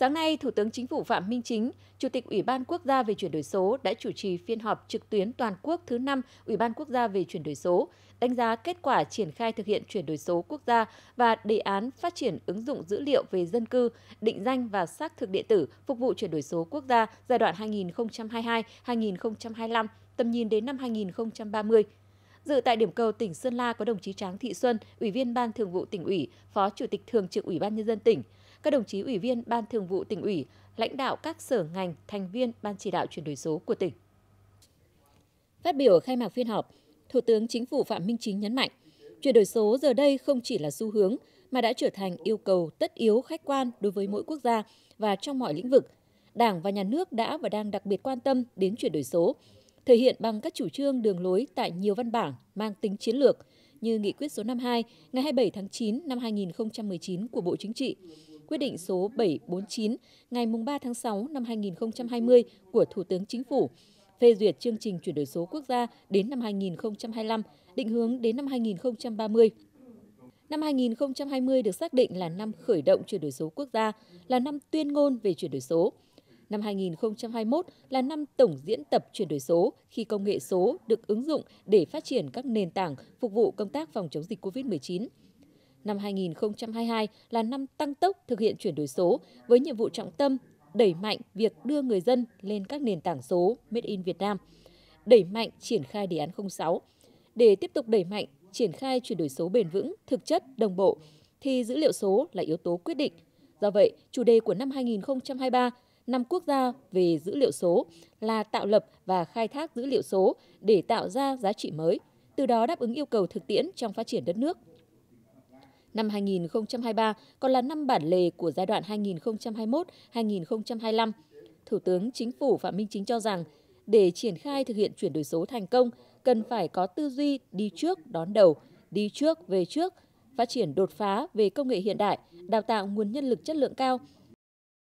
Sáng nay, Thủ tướng Chính phủ Phạm Minh Chính, Chủ tịch Ủy ban Quốc gia về chuyển đổi số đã chủ trì phiên họp trực tuyến toàn quốc thứ 5 Ủy ban Quốc gia về chuyển đổi số, đánh giá kết quả triển khai thực hiện chuyển đổi số quốc gia và đề án phát triển ứng dụng dữ liệu về dân cư, định danh và xác thực điện tử phục vụ chuyển đổi số quốc gia giai đoạn 2022-2025, tầm nhìn đến năm 2030. Dự tại điểm cầu tỉnh Sơn La có đồng chí Tráng Thị Xuân, Ủy viên Ban Thường vụ tỉnh ủy, Phó Chủ tịch Thường trực Ủy ban Nhân dân tỉnh – các đồng chí ủy viên Ban Thường vụ tỉnh ủy, lãnh đạo các sở ngành, thành viên Ban chỉ đạo chuyển đổi số của tỉnh. Phát biểu khai mạc phiên họp, Thủ tướng Chính phủ Phạm Minh Chính nhấn mạnh, chuyển đổi số giờ đây không chỉ là xu hướng mà đã trở thành yêu cầu tất yếu khách quan đối với mỗi quốc gia và trong mọi lĩnh vực. Đảng và nhà nước đã và đang đặc biệt quan tâm đến chuyển đổi số, thể hiện bằng các chủ trương đường lối tại nhiều văn bản mang tính chiến lược như Nghị quyết số 52 ngày 27 tháng 9 năm 2019 của Bộ Chính trị, quyết định số 749 ngày 3 tháng 6 năm 2020 của Thủ tướng Chính phủ phê duyệt chương trình chuyển đổi số quốc gia đến năm 2025, định hướng đến năm 2030. Năm 2020 được xác định là năm khởi động chuyển đổi số quốc gia, là năm tuyên ngôn về chuyển đổi số. Năm 2021 là năm tổng diễn tập chuyển đổi số khi công nghệ số được ứng dụng để phát triển các nền tảng phục vụ công tác phòng chống dịch COVID-19 năm 2022 là năm tăng tốc thực hiện chuyển đổi số với nhiệm vụ trọng tâm đẩy mạnh việc đưa người dân lên các nền tảng số Made in Việt Nam, đẩy mạnh triển khai đề án 06. Để tiếp tục đẩy mạnh triển khai chuyển đổi số bền vững, thực chất, đồng bộ thì dữ liệu số là yếu tố quyết định. Do vậy, chủ đề của năm 2023 năm quốc gia về dữ liệu số là tạo lập và khai thác dữ liệu số để tạo ra giá trị mới, từ đó đáp ứng yêu cầu thực tiễn trong phát triển đất nước. Năm 2023 còn là năm bản lề của giai đoạn 2021-2025. Thủ tướng Chính phủ Phạm Minh Chính cho rằng, để triển khai thực hiện chuyển đổi số thành công, cần phải có tư duy đi trước, đón đầu, đi trước, về trước, phát triển đột phá về công nghệ hiện đại, đào tạo nguồn nhân lực chất lượng cao,